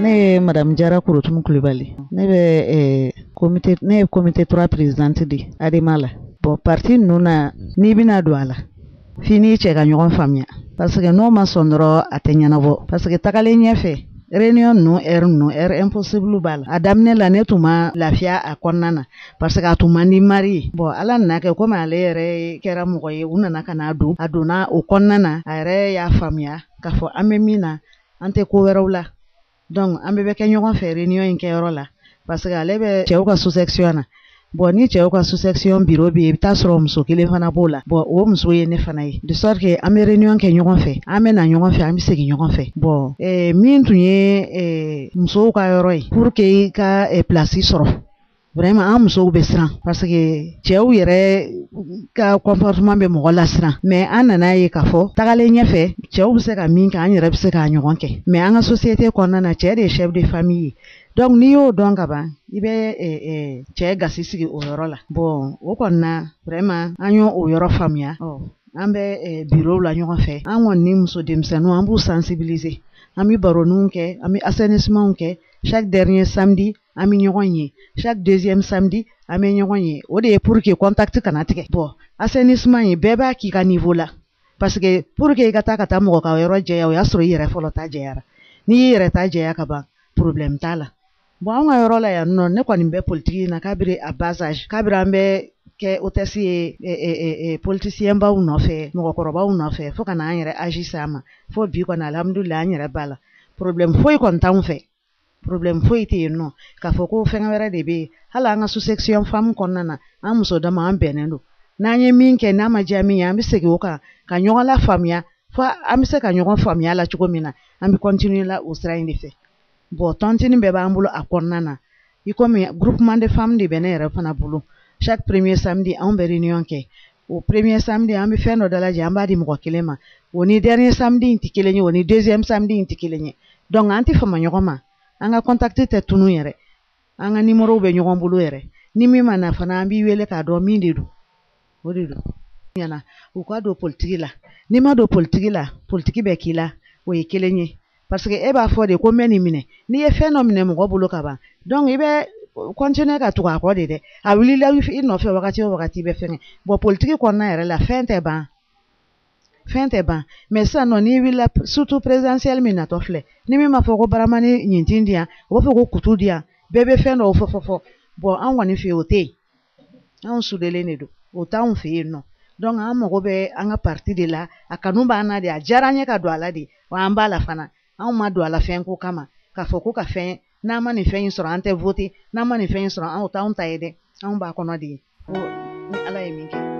ne ye madamu jara korotumu kulibali ne bɛ eh, komite ne ye komite tura presidante de adema la bon parti nunu na n'i bena don a la fii cɛ ka ɲɔgɔn faamuya parseke n'o ma sɔn dɔrɔ a tɛ ɲɛnabɔ parseke tagalen ɲɛfɛ réunion nu ɛri nu ɛri impossible b'a la a daminɛ la ne tun ma lafiya a kɔnɔna na parce que a tun man di mari ye bɔn ala nana kɛ komi ale yɛrɛ kɛra mɔgɔ ye u nana ka n'a don a donna o kɔnɔna na a yɛrɛ y'a faamuya k'a fɔ an be min na an tɛ ko wɛrɛw la donc an bɛɛ bɛ kɛ ɲɔgɔn fɛ réunion yi kɛyɔrɔ la parce que ale bɛ cɛw ka sous-section na bon ni cɛw ka sous-section bureau bɛ i bɛ taa sɔrɔ muso kelen fana b'o la bɔn o muso ye ne fana ye de sorte que an bɛ réunion kɛ ɲɔgɔn fɛ an bɛ na ɲɔgɔn fɛ an bɛ segi ɲɔgɔn fɛ bɔn eh, min tun ye eh, musow ka yɔrɔ ye pour que i ka eh, plasi sɔrɔ vraiment an ah, musow bɛ siran parceke cɛɛw yɛrɛ ka comportement bɛ mɔgɔ lasiran mais an ah, nana ye k'a fɔ tagalen ɲɛfɛ cɛɛw be se ka min kɛ an yɛrɛ be se k'a ɲɔgɔn kɛ mais an ka société kɔnɔna na cɛ de chef de famille ye donc n'i y'o dɔn ka ban i bɛ eh, eh, cɛɛ gasi sigi o yɔrɔ la bon o kɔnna na vraiment an y'o o yɔrɔ faamuya an bɛ eh, birow la ɲɔgɔn fɛ an kɔni ni muso denmisɛnninw an b'u sensibiliser an bɛ baroniw kɛ an bɛ assainissement kɛ chaque dernier samedi an bɛ ɲɔgɔn ye chaque deuxième samedi an bɛ ɲɔgɔn ye o de ye pour que contact kana tigɛ bon assainissement in bɛɛ b'a k'i ka niveau la parce que pour que i ka taa ka taa mɔgɔ ka yɔrɔ jɛya o y'a sɔrɔ i yɛrɛ fɔlɔ ta jɛyara n'i y'i yɛrɛ ta jɛya ka ban problème t'a la bon an ka yɔrɔ la yan nɔ ne kɔni bɛ politiki in na kabiri a bas âge kabiri an bɛ kɛ o tɛ se ye e, e, e, e politisiyɛnbaw nɔfɛ mɔgɔkɔrɔbaw nɔfɛ fo ka na an yɛrɛ agi sa ma fo bi kɔni alihamudulila an yɛrɛ b'a la problème foyi e kɔni t'anw fɛ problème foyi e tɛ yen nɔ k'a fɔ ko fɛngɛ wɛrɛ de bɛ yen hali an ka sous-section femme na an muso dama an bɛnnen don n'an ye min kɛ n'a ma diya min ye an bɛ segin o kan ka ɲɔgɔn lafaamuya fo an bɛ se ka ɲɔgɔn faamuya la cogo min na an bɛ continuer la o sira in de fɛ bon tɔntini bɛɛ b'an bolo a kɔnɔna na i komi groupement de femme de bɛ ne yɛrɛ fana bolo chaque premier samedi anw bɛ réunion kɛ o premier samedi an bɛ fɛn dɔ dalajɛ an b'a di mɔgɔ kelen ma o ni dernier samedi in tɛ kelen ye o ni deuxième samedi in tɛ kelen ye donc an tɛ fama ɲɔgɔn ma an ka contact tɛ tunu yɛrɛ an ka numéro bɛ ɲɔgɔn bolo yɛrɛ ni min ma na fana an b'i wele k'a dɔn min de don o de don ɲɛna u ka don politiki la n'i ma don politiki la politiki bɛ k'i la o ye kelen ye parce que e b'a fɔ de ko n bɛ nin minɛ n'i ye fɛn dɔ minɛ mɔgɔ bolo ka ban donc i eh bɛ kɔntine ka tugu a kɔ de dɛ a wulila i nɔfɛ wagati o wagati bɛ fɛngɛ bɔn politiki kɔnɔna yɛrɛ la fɛn tɛ ban fɛn tɛ ban mɛ sisan nɔ n'i wulila surtout présidentielle min natɔ filɛ ni min b'a fɔ ko baramani ɲintin di yan o b'a fɔ ko kutu di yan bɛɛ bɛ fɛn dɔw fɔ fɔ fɔ bɔn an kɔni fɛ yen o tɛ yen anw sudelen de don o t'anw fɛ yen nɔ donc an mago bɛ an ka parti de la a kanu b'an na de a diyara an ye ka don a la de wa an b'a la fana anw ma don a la fɛn ko kama k'a fɔ ko ka fɛn n'an ma nin fɛn in sɔrɔ an tɛ vote n'an ma nin fɛn in sɔrɔ anw t'anw ta ye dɛ anw b'a kɔnɔ de ye ni ala ye min kɛ